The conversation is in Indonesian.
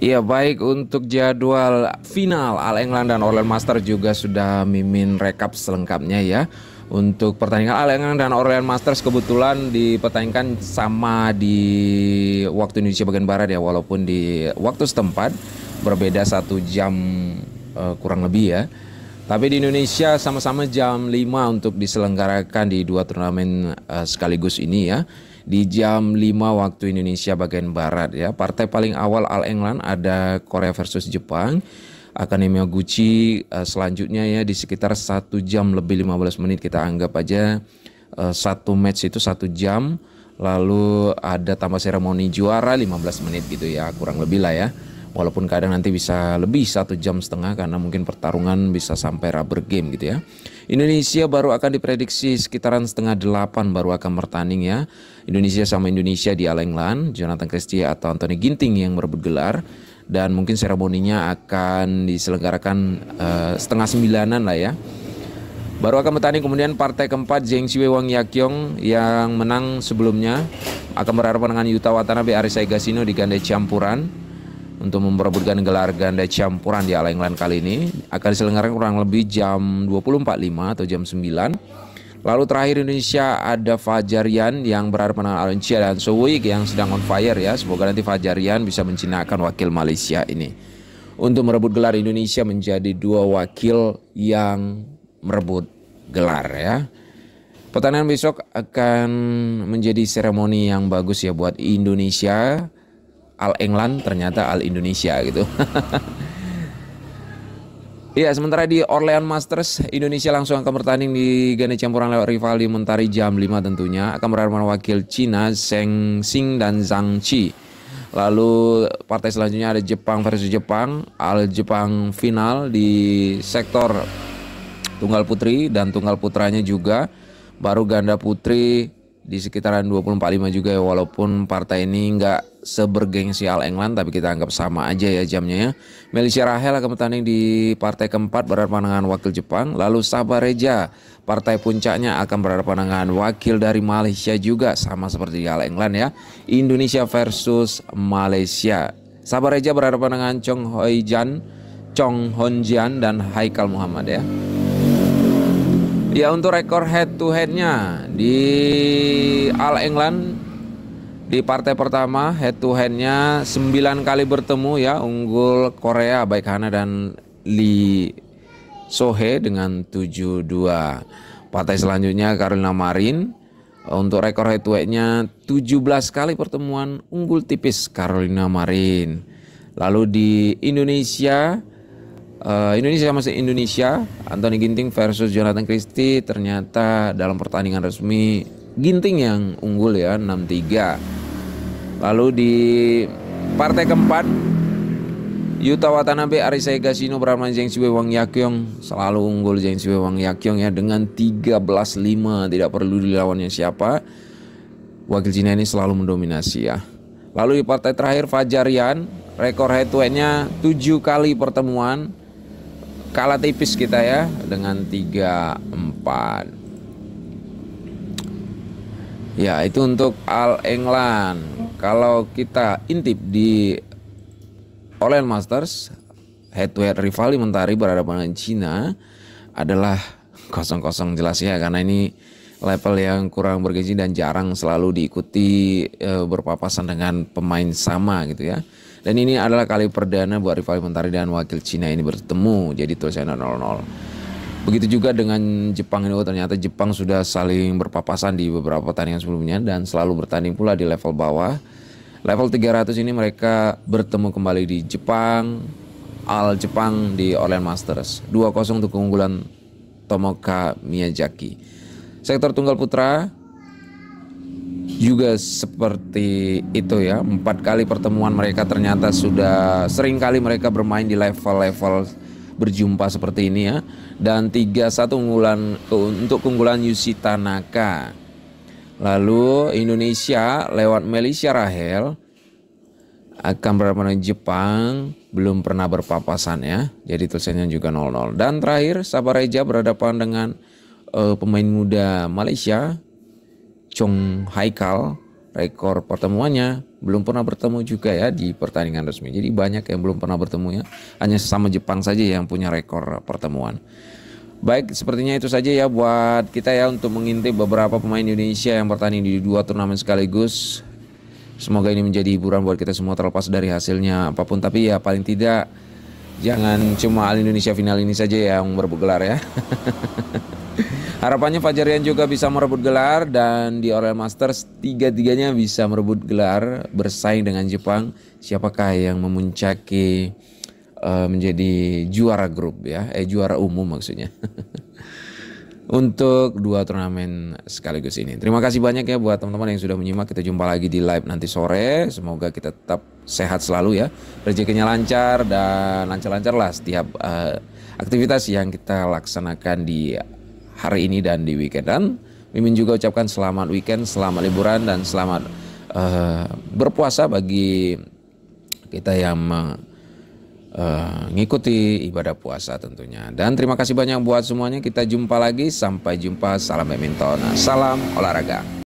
Iya baik untuk jadwal final All England dan Orlen Master juga sudah mimin rekap selengkapnya ya untuk pertandingan England dan Orlean Masters kebetulan dipertandingkan sama di waktu Indonesia bagian barat ya walaupun di waktu setempat berbeda satu jam uh, kurang lebih ya. Tapi di Indonesia sama-sama jam 5 untuk diselenggarakan di dua turnamen eh, sekaligus ini ya di jam 5 waktu Indonesia bagian barat ya. Partai paling awal All England ada Korea versus Jepang. Akan Gucci. uh, eh, selanjutnya ya di sekitar satu jam lebih 15 menit kita anggap aja eh, satu match itu satu jam lalu ada tambah seremoni juara 15 menit gitu ya kurang lebih lah ya walaupun kadang nanti bisa lebih satu jam setengah karena mungkin pertarungan bisa sampai rubber game gitu ya Indonesia baru akan diprediksi sekitaran setengah delapan baru akan bertanding ya. Indonesia sama Indonesia di Alenglan, Jonathan Christie atau Anthony Ginting yang merebut gelar dan mungkin seremoninya akan diselenggarakan uh, setengah sembilanan lah ya. Baru akan bertanding kemudian partai keempat Zheng Siwe Wang Yakyong yang menang sebelumnya akan berharap dengan Yuta Watanabe Arisai Gasino di ganda campuran untuk memperebutkan gelar ganda campuran di England kali ini akan diselenggarakan kurang lebih jam 20.45 atau jam 9. Lalu terakhir Indonesia ada Fajarian yang berharap menang Aloncia dan Sowi yang sedang on fire ya. Semoga nanti Fajarian bisa mencinakan wakil Malaysia ini. Untuk merebut gelar Indonesia menjadi dua wakil yang merebut gelar ya. Pertandingan besok akan menjadi seremoni yang bagus ya buat Indonesia Al England ternyata Al Indonesia gitu. Iya, sementara di Orleans Masters, Indonesia langsung akan bertanding di ganda campuran lewat rival di Mentari jam 5 tentunya. Akan berhadapan wakil Cina, Seng Sing dan Zhang Chi. Lalu partai selanjutnya ada Jepang versus Jepang, Al Jepang final di sektor tunggal putri dan tunggal putranya juga. Baru ganda putri di sekitaran 24.5 juga ya walaupun partai ini nggak sebergengsi Al England tapi kita anggap sama aja ya jamnya ya. Melisia Rahel akan bertanding di partai keempat berhadapan dengan wakil Jepang lalu Sabareja partai puncaknya akan berhadapan dengan wakil dari Malaysia juga sama seperti di Al England ya. Indonesia versus Malaysia. Sabareja berhadapan dengan Chong Hoi Jan, Chong Honjian dan Haikal Muhammad ya. Ya untuk rekor head to headnya di All England di partai pertama head to headnya 9 kali bertemu ya unggul Korea baik Hana dan Lee Sohe dengan 7-2. Partai selanjutnya Karolina Marin untuk rekor head to headnya 17 kali pertemuan unggul tipis Carolina Marin. Lalu di Indonesia Uh, Indonesia masih Indonesia, Anthony Ginting versus Jonathan Christie ternyata dalam pertandingan resmi Ginting yang unggul ya 6-3. Lalu di partai keempat Yuta Watanabe, Arisai Gasino, Brahman Jeng Siwe, Wang Yakyong Selalu unggul Jeng Siwe, Wang Yakyong ya Dengan 13-5 Tidak perlu dilawannya siapa Wakil Cina ini selalu mendominasi ya Lalu di partai terakhir Fajarian Rekor head to headnya 7 kali pertemuan kalah tipis kita ya dengan 3-4 ya itu untuk Al England kalau kita intip di All Masters head to head rival Mentari berhadapan dengan Cina adalah kosong-kosong jelas ya karena ini level yang kurang bergizi dan jarang selalu diikuti e, berpapasan dengan pemain sama gitu ya. Dan ini adalah kali perdana buat rival Mentari dan wakil Cina ini bertemu. Jadi tulisannya 0-0. Begitu juga dengan Jepang ini. Oh ternyata Jepang sudah saling berpapasan di beberapa pertandingan sebelumnya dan selalu bertanding pula di level bawah. Level 300 ini mereka bertemu kembali di Jepang, Al Jepang di Orland Masters. 2-0 untuk keunggulan Tomoka Miyazaki. Sektor tunggal putra, juga seperti itu ya empat kali pertemuan mereka ternyata sudah sering kali mereka bermain di level-level berjumpa seperti ini ya dan tiga satu unggulan untuk keunggulan Yusi Tanaka lalu Indonesia lewat Malaysia Rahel akan berhadapan Jepang belum pernah berpapasan ya jadi tulisannya juga 0-0 dan terakhir Sabareja berhadapan dengan uh, pemain muda Malaysia Chong Haikal rekor pertemuannya belum pernah bertemu juga ya di pertandingan resmi. Jadi banyak yang belum pernah bertemu ya. Hanya sama Jepang saja yang punya rekor pertemuan. Baik, sepertinya itu saja ya buat kita ya untuk mengintip beberapa pemain Indonesia yang bertanding di dua turnamen sekaligus. Semoga ini menjadi hiburan buat kita semua terlepas dari hasilnya apapun tapi ya paling tidak Jangan cuma al Indonesia final ini saja yang merebut gelar ya. Harapannya Fajarian juga bisa merebut gelar dan di Orel Masters tiga-tiganya bisa merebut gelar bersaing dengan Jepang. Siapakah yang memuncaki uh, menjadi juara grup ya? Eh juara umum maksudnya. untuk dua turnamen sekaligus ini. Terima kasih banyak ya buat teman-teman yang sudah menyimak. Kita jumpa lagi di live nanti sore. Semoga kita tetap sehat selalu ya. Rezekinya lancar dan lancar-lancar lah setiap uh, aktivitas yang kita laksanakan di hari ini dan di weekend. Dan Mimin juga ucapkan selamat weekend, selamat liburan dan selamat uh, berpuasa bagi kita yang uh, ngikuti ibadah puasa tentunya. Dan terima kasih banyak buat semuanya. Kita jumpa lagi. Sampai jumpa. Salam badminton. Salam olahraga.